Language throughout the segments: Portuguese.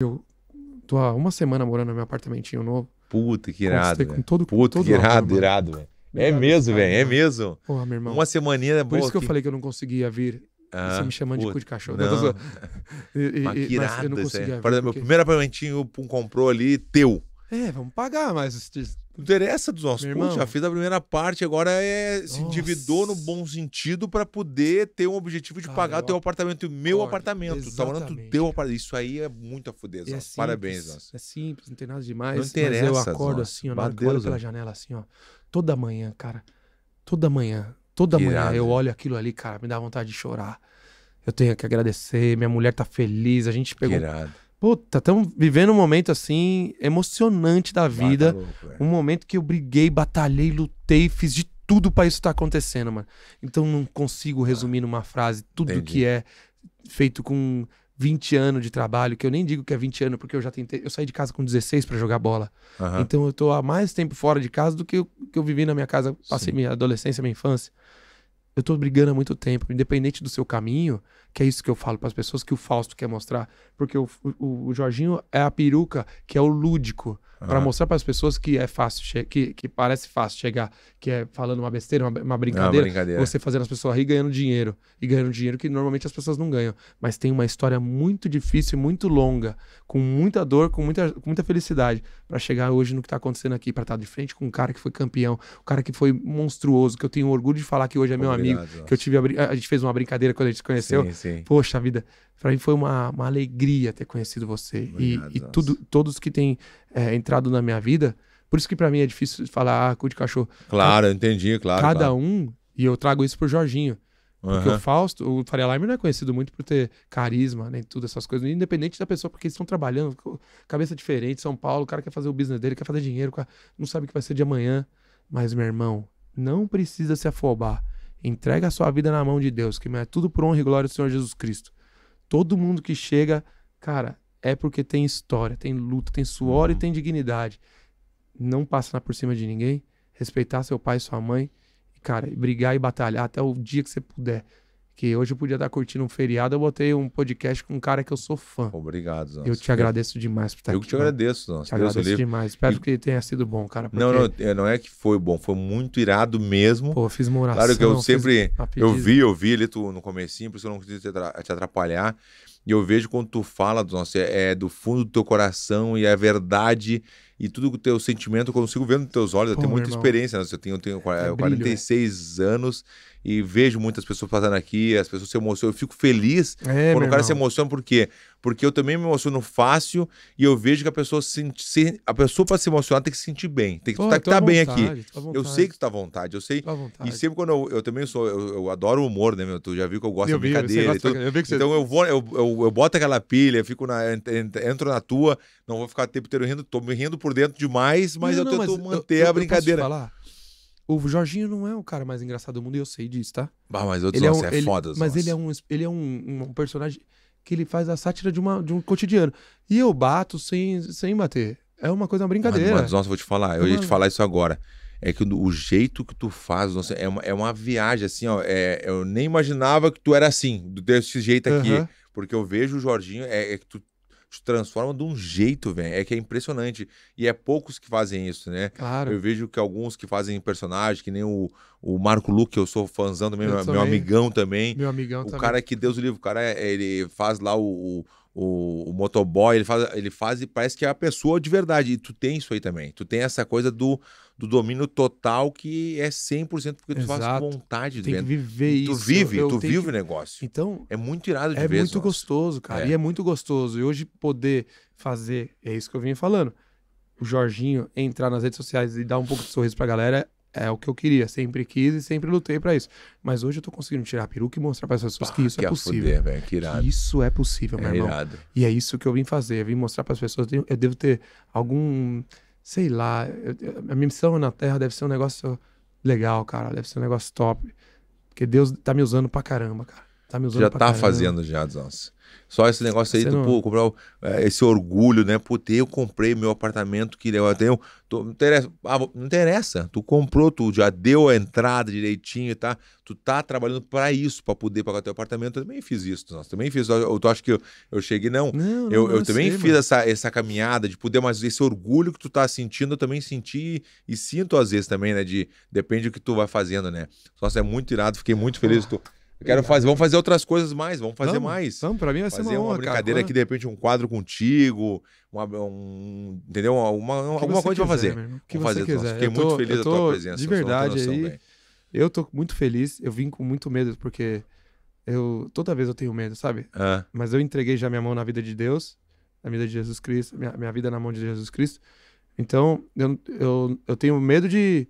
Eu tô há uma semana morando no meu apartamentinho novo. Puta que irado. Com todo, Puta todo que irado, amor, irado, velho. É mesmo, velho, é mesmo. Porra, meu irmão. Uma semaninha boa. É Por isso que eu falei que eu não conseguia vir. Ah, você me chamando puta, de cu de cachorro. Não. E, mas que irado, mas eu não conseguia é. vir. Porque... Meu primeiro apartamentinho, Pum comprou ali, teu. É, vamos pagar, mas não interessa dos nossos irmãos. Já fiz a primeira parte, agora é Nossa. se endividou no bom sentido para poder ter um objetivo de Cara, pagar eu... teu apartamento e meu apartamento. Tá falando do teu apartamento. Isso aí é muita fudeza. É Parabéns, nossa. É simples, não tem nada demais. Não interessa. eu acordo assim, ó, na hora eu olho pela janela assim, ó. Toda manhã, cara. Toda manhã. Toda manhã eu olho aquilo ali, cara, me dá vontade de chorar. Eu tenho que agradecer, minha mulher tá feliz, a gente pegou. Puta, estamos vivendo um momento assim emocionante da vida. louco, um momento que eu briguei, batalhei, lutei, fiz de tudo para isso estar tá acontecendo, mano. Então não consigo resumir ah, numa frase tudo entendi. que é feito com 20 anos de trabalho, que eu nem digo que é 20 anos, porque eu já tentei. Eu saí de casa com 16 para jogar bola. Uhum. Então eu tô há mais tempo fora de casa do que eu, que eu vivi na minha casa, passei Sim. minha adolescência, minha infância. Eu tô brigando há muito tempo, independente do seu caminho, que é isso que eu falo para as pessoas que o Fausto quer mostrar, porque o, o, o, Jorginho é a peruca que é o lúdico uhum. para mostrar para as pessoas que é fácil, que, que parece fácil chegar, que é falando uma besteira, uma, uma brincadeira, uma brincadeira, você fazendo as pessoas rir ganhando dinheiro e ganhando dinheiro que normalmente as pessoas não ganham, mas tem uma história muito difícil, muito longa, com muita dor, com muita, com muita felicidade para chegar hoje no que está acontecendo aqui, para estar tá de frente com um cara que foi campeão, um cara que foi monstruoso, que eu tenho orgulho de falar que hoje é meu amigo, nossa. que eu tive a, a, gente fez uma brincadeira quando a gente se conheceu. Sim, sim Sim. Poxa vida, para mim foi uma, uma alegria ter conhecido você. Obrigado, e, e tudo, todos que têm é, entrado na minha vida, por isso que para mim é difícil falar, ah, cu de cachorro. Claro, eu entendi, claro. Cada claro. um, e eu trago isso pro Jorginho. Porque uhum. o Fausto, o Faria Lima não é conhecido muito por ter carisma, nem né, tudo essas coisas, independente da pessoa, porque eles estão trabalhando, cabeça diferente, São Paulo, o cara quer fazer o business dele, quer fazer dinheiro, não sabe o que vai ser de amanhã. Mas, meu irmão, não precisa se afobar. Entrega a sua vida na mão de Deus, que é tudo por honra e glória do Senhor Jesus Cristo. Todo mundo que chega, cara, é porque tem história, tem luta, tem suor uhum. e tem dignidade. Não passar por cima de ninguém, respeitar seu pai e sua mãe, cara, brigar e batalhar até o dia que você puder que hoje eu podia estar curtindo um feriado, eu botei um podcast com um cara que eu sou fã. Obrigado, Zanz. Eu te agradeço demais por estar eu aqui. Eu que te mano. agradeço, Zanz. Te agradeço demais. Espero e... que tenha sido bom, cara. Porque... Não, não, é, não é que foi bom, foi muito irado mesmo. Pô, fiz uma oração. Claro que eu sempre, eu vi, eu vi ali tu, no comecinho, por isso eu não quis te atrapalhar, e eu vejo quando tu fala, nossa, é, é do fundo do teu coração e é verdade e tudo o teu sentimento, eu consigo ver nos teus olhos. Pô, eu tenho muita irmão. experiência, né? eu tenho, eu tenho é 46 brilho, anos e vejo muitas pessoas passando aqui, as pessoas se emocionam. Eu fico feliz é, quando o cara irmão. se emociona, porque porque eu também me emociono fácil e eu vejo que a pessoa se, se a pessoa para se emocionar tem que se sentir bem, tem que estar tá, então tá bem aqui. Tá eu sei que tu tá à vontade, eu sei. Tá vontade. E sempre quando eu, eu também sou, eu, eu, adoro o humor, né, meu? Tu já viu que eu gosto eu de brincadeira. então, eu vi que você... Então eu vou, eu, eu, eu boto aquela pilha, fico na, entro na tua, não vou ficar o tempo inteiro rindo, tô me rindo por dentro demais, mas não, eu tento mas manter a brincadeira. O Jorginho não é o cara mais engraçado do mundo e eu sei disso, tá? Bah, mas é outros é ele é, um, é ele, Mas ele é um, ele é um, um personagem que ele faz a sátira de, uma, de um cotidiano. E eu bato sem, sem bater. É uma coisa, uma brincadeira. Mas, nossa, vou te falar, eu uma... ia te falar isso agora. É que o, o jeito que tu faz, nossa, é uma, é uma viagem, assim, ó. É, eu nem imaginava que tu era assim, desse jeito aqui. Uhum. Porque eu vejo o Jorginho, é, é que tu transforma de um jeito, velho. É que é impressionante. E é poucos que fazem isso, né? Claro. Eu vejo que alguns que fazem personagem, que nem o, o Marco Luque, eu sou fãzão também, meu, meu amigão também. Meu amigão o também. O cara é que, Deus o livro, o cara, é, ele faz lá o o, o, motoboy, ele faz, ele faz e parece que é a pessoa de verdade. E tu tem isso aí também. Tu tem essa coisa do, do domínio total que é 100% porque tu Exato. faz vontade. Tem tá que viver tu isso. Vive, eu tu vive que... o negócio. Então, é muito irado de é ver. É muito nossa. gostoso, cara. É. E é muito gostoso. E hoje poder fazer, é isso que eu vinha falando, o Jorginho entrar nas redes sociais e dar um pouco de sorriso pra galera é o que eu queria, sempre quis e sempre lutei para isso. Mas hoje eu tô conseguindo tirar a peruca e mostrar para as pessoas que isso é que é possível. Fuder, que, que, isso é possível, é meu irmão. Irado. E é isso que eu vim fazer, eu vim mostrar para as pessoas, eu devo ter algum, sei lá, eu, a minha missão na Terra deve ser um negócio legal, cara, deve ser um negócio top. Porque Deus tá me usando pra caramba, cara. Tá me usando já tá caramba. fazendo já, nossa. Só esse negócio aí não... pô, comprar é, esse orgulho, né? Puta, eu comprei meu apartamento que eu tenho. Tô, não, interessa, ah, não interessa. Tu comprou, tu já deu a entrada direitinho, tá? Tu tá trabalhando para isso, para poder pagar teu apartamento. Eu também fiz isso, nossa. Também fiz. Eu, tu acha que eu, eu cheguei? Não. não, não eu, eu também sei, fiz essa, essa caminhada de poder, mas esse orgulho que tu tá sentindo, eu também senti e, e sinto às vezes também, né? De depende do que tu vai fazendo, né? Nossa, é muito irado. Fiquei muito feliz. Ah. Tu, eu quero fazer, vamos fazer outras coisas mais, vamos fazer vamos, mais. Vamos, pra mim vai fazer ser uma, uma honra, brincadeira cara. aqui, de repente, um quadro contigo, uma, um, entendeu? Uma, uma alguma coisa quiser, pra fazer. que vamos fazer, quiser. fazer? fiquei muito feliz da tua presença. De verdade, aí, eu tô muito feliz, eu vim com muito medo, porque eu toda vez eu tenho medo, sabe? Mas eu entreguei já minha mão na vida de Deus, na vida de Jesus Cristo, minha, minha vida na mão de Jesus Cristo. Então, eu, eu, eu tenho medo de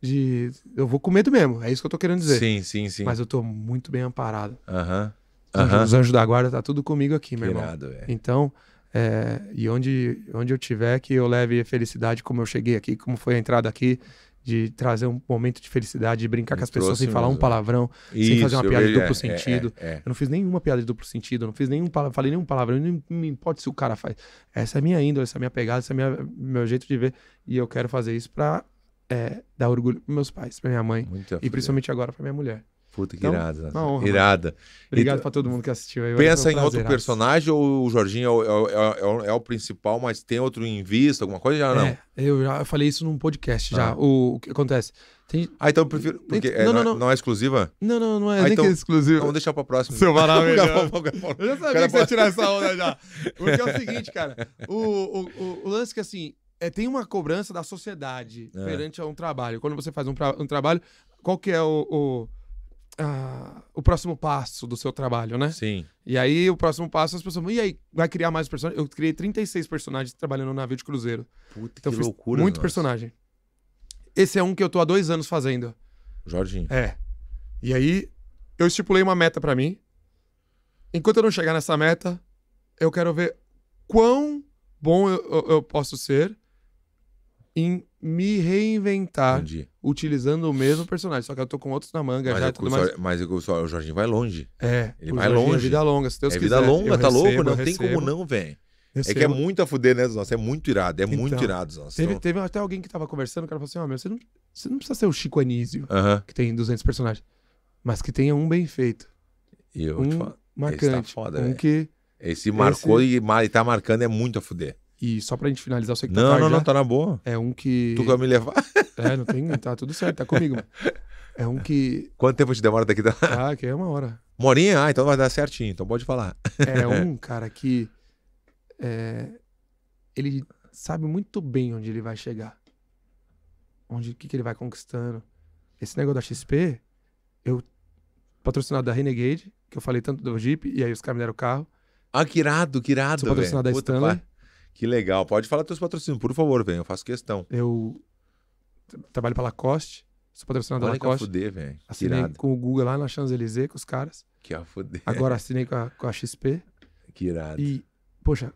de. Eu vou com medo mesmo, é isso que eu tô querendo dizer. Sim, sim, sim. Mas eu tô muito bem amparado. Aham. Então, os anjos da guarda tá tudo comigo aqui, meu que irmão. É. então, é, e onde, onde eu tiver, que eu leve felicidade como eu cheguei aqui, como foi a entrada aqui, de trazer um momento de felicidade, de brincar Me com as pessoas sem falar um né? palavrão, Isso, sem fazer uma piada de duplo é, é, sentido. É, é, eu não fiz nenhuma piada de duplo sentido, não fiz nenhum falei nenhum palavrão, não me importa se o cara faz. Essa é a minha índole, essa é a minha pegada, esse é o meu jeito de ver. E eu quero fazer isso para é, dar orgulho pros meus pais, pra minha mãe. Muito e principalmente agora pra minha mulher. Puta que então, irada. Uma honra, irada. Obrigado tu... pra todo mundo que assistiu aí. Pensa em outro personagem ou o Jorginho é, é, é, é, o principal, mas tem outro em vista, alguma coisa? Já não? eu já falei isso num podcast ah. já. O, o, que acontece? Tem... Ah, então eu prefiro. Porque não, não, não. não é exclusiva? Não, não, não é. Ah, então, exclusiva. Vamos deixar pra próxima. Seu maravilhoso. eu já sabia que você ia tirar essa onda já. Porque é o seguinte, cara. O, o, o, o lance que assim, é, tem uma cobrança da sociedade é. perante a um trabalho. Quando você faz um, um trabalho, qual que é o, o, a, o, próximo passo do seu trabalho, né? Sim. E aí, o próximo passo, as pessoas vão e aí, vai criar mais personagens? Eu criei 36 personagens trabalhando no navio de cruzeiro. Puta, então, que loucura. Muito nossa. personagem. Esse é um que eu tô há dois anos fazendo. Jorginho. É. E aí, eu estipulei uma meta para mim. Enquanto eu não chegar nessa meta, eu quero ver quão bom eu, eu, eu posso ser em me reinventar Entendi. utilizando o mesmo personagem. Só que eu tô com outros na manga mas já e tudo mais. Mas eu, só, o Jorginho vai longe. É. Ele vai Jorginho é longe. É vida longa, se Deus é quiser. vida longa, tá recebo, louco? Não tem como não, velho. É que é muito a fuder, né, Zonça? É muito irado, é então, muito irado, Zonça. Teve, então teve até alguém que tava conversando, o cara falou assim, ó, oh, meu, você não, você não precisa ser o Chico Anísio, uh -huh. que tem 200 personagens, mas que tenha um bem feito. E eu um te falo, marcante, esse tá foda, um que... Esse marcou esse... E, e tá marcando, é muito a fuder. E só pra gente finalizar, eu sei que tá não, tá tarde, Não, não, não, tá na boa. É um que... Tu vai me levar? É, não tem... Tá tudo certo, tá comigo. É um que... Quanto tempo te demora daqui? Da... Ah, que é uma hora. Morinha? Ah, então vai dar certinho. Então pode falar. É um, cara, que... É... Ele sabe muito bem onde ele vai chegar. Onde... O que, que ele vai conquistando. Esse negócio da XP, eu... Patrocinado da Renegade, que eu falei tanto do Jeep, e aí os caras me deram o carro. Ah, que irado, que irado, Sou patrocinado véio. da Stanley. Que legal. Pode falar teus patrocínios, por favor, vem. Eu faço questão. Eu trabalho pra Lacoste. Sou patrocinador da Lacoste. Que fuder, velho. Assinei Irado. com o Google lá na Champs-Élysées com os caras. Que a fuder. Agora assinei com a, com a XP. Que irado. E, poxa,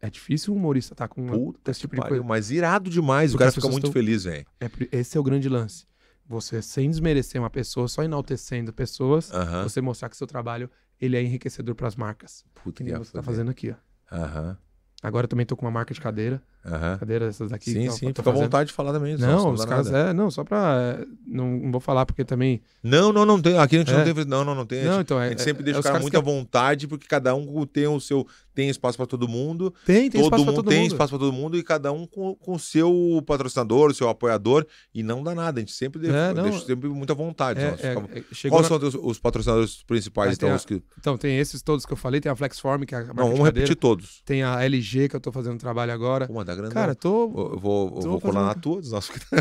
é difícil o humorista estar tá com Puta esse tipo de pariu, coisa. Mas irado demais, Porque o cara fica muito estão... feliz, velho. É, esse é o grande lance. Você, sem desmerecer uma pessoa, só enaltecendo pessoas, uh -huh. você mostrar que seu trabalho ele é enriquecedor para as marcas. Puta que, que você está fazendo aqui, ó. Aham. Uh -huh. Agora também tô com uma marca de cadeira. Uhum. Cadeiras essas daqui. Sim, sim, fica à vontade de falar também. Não, não os caras, é, não, só pra. É, não, não, vou falar porque também. Não, não, não tem. Aqui a gente é. não tem Não, não, não tem. Não, a gente, então, é, é, sempre é, deixa cara muito que... vontade, porque cada um tem o seu. Tem espaço para todo mundo. Tem, tem todo espaço mundo, todo Tem espaço para todo mundo e cada um com o seu patrocinador, o seu apoiador. E não dá nada. A gente sempre deixa, é, não, deixa sempre muito à vontade. Quais na... são os, os, patrocinadores principais? então, a... os que... então, tem esses todos que eu falei, tem a Flexform, que é a Não, vamos repetir todos. Tem a LG, que eu tô fazendo trabalho agora. Pô, da Cara, tô. Eu vou, tô vou colar na tua, dos nossos. Tá-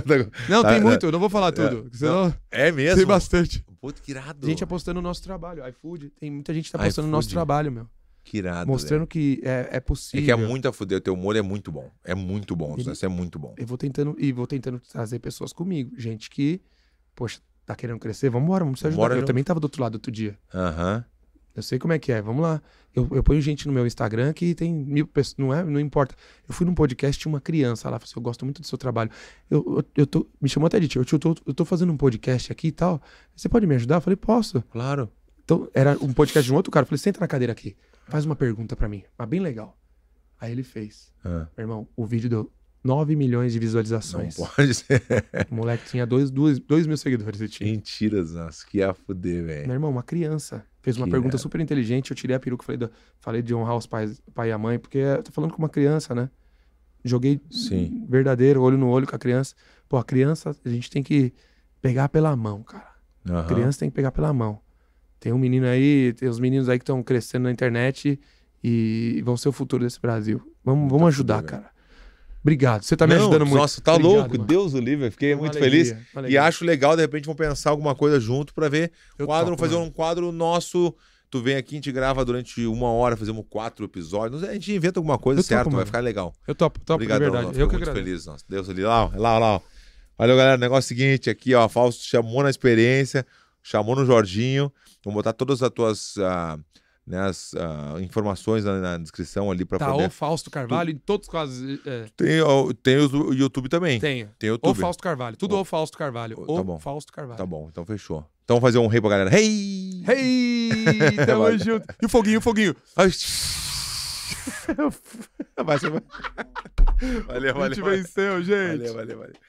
não, tá- tem é, muito, eu não vou falar é, tudo. Senão... É mesmo? Tem bastante. Puta, que irado. Gente apostando no nosso trabalho. iFood, tem muita gente que tá ah, apostando no nosso trabalho, meu. Que irado, Mostrando que é, é, possível. É que é muito a fuder. O teu humor é muito bom. É muito bom. Ele, é muito bom. Eu vou tentando, e vou tentando trazer pessoas comigo. Gente que, poxa, tá querendo crescer? Vamos embora, vamos se ajudar. Bora, eu né? também tava do outro lado outro dia. Aham. Uh -huh. Eu sei como é que é, vamos lá. Eu, eu ponho gente no meu Instagram que tem mil pessoas, não é? Não importa. Eu fui num podcast de uma criança lá, falou assim, eu gosto muito do seu trabalho. Eu, eu, eu tô, me chamou até de tio, eu tô, eu tô fazendo um podcast aqui e tal, você pode me ajudar? Eu falei, posso. Claro. Então, era um podcast de um outro cara. Eu falei, senta na cadeira aqui, faz uma pergunta para mim, mas ah, bem legal. Aí ele fez. Ah. Meu irmão, o vídeo deu 9 milhões de visualizações. Não pode ser. O moleque tinha 2 dois, dois, dois mil seguidores. tinha. Mentiras, nossa, que ia fuder, velho. Meu irmão, uma criança. Fez uma que pergunta é. super inteligente, eu tirei a peruca, falei, falei de honrar os pais, pai e a mãe, porque eu tô falando com uma criança, né? Joguei Sim. verdadeiro, olho no olho com a criança. Pô, a criança, a gente tem que pegar pela mão, cara. Uhum. Criança tem que pegar pela mão. Tem um menino aí, tem os meninos aí que estão crescendo na internet e vão ser o futuro desse Brasil. Vamos, vamos tá ajudar, cara. Obrigado, você tá me Não, ajudando muito. Nossa, tá Obrigado, louco, mano. Deus o livre, fiquei muito alegria, feliz. E acho legal, de repente, vamos pensar alguma coisa junto para ver Eu quadro, topo, fazer mano. um quadro nosso. Tu vem aqui, a gente grava durante uma hora, fazemos quatro episódios. A gente inventa alguma coisa, Eu certo? Topo, vai ficar legal. Eu topo, topo, Obrigado, verdade. Nossa, Eu que muito feliz, nossa. Deus o livre. Lá, lá, lá. Valeu, galera. Negócio é seguinte aqui, ó. Fausto chamou na experiência, chamou no Jorginho. Vamos botar todas as tuas. Uh né, as uh, informações na, na, descrição ali para tá, poder... Tá, ou Fausto Carvalho, tu... em todos os casos... É... Tem, ó, tem o YouTube também. Tem. Tem o YouTube. Ou Fausto Carvalho. Tudo ou, ou Fausto Carvalho. Ou tá bom. Fausto Carvalho. Tá bom, então fechou. Então vamos fazer um rei pra galera. Rei! Hey! Rei! Hey, tamo junto. E o foguinho, o foguinho. Valeu, valeu. A gente valeu. venceu, gente. Valeu, valeu, valeu.